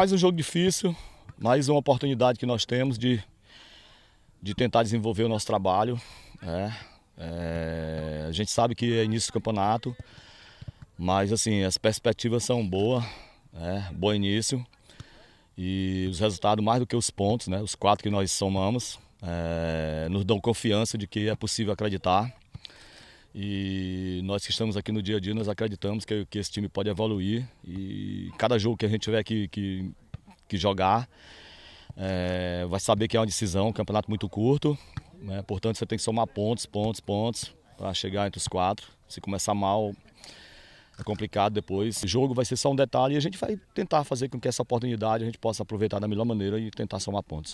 Mais um jogo difícil, mais uma oportunidade que nós temos de, de tentar desenvolver o nosso trabalho. Né? É, a gente sabe que é início do campeonato, mas assim, as perspectivas são boas, né? bom início. E os resultados, mais do que os pontos, né? os quatro que nós somamos, é, nos dão confiança de que é possível acreditar e nós que estamos aqui no dia a dia, nós acreditamos que, que esse time pode evoluir. E cada jogo que a gente tiver que, que, que jogar, é, vai saber que é uma decisão, um campeonato muito curto. Né? Portanto, você tem que somar pontos, pontos, pontos, para chegar entre os quatro. Se começar mal, é complicado depois. O jogo vai ser só um detalhe e a gente vai tentar fazer com que essa oportunidade a gente possa aproveitar da melhor maneira e tentar somar pontos.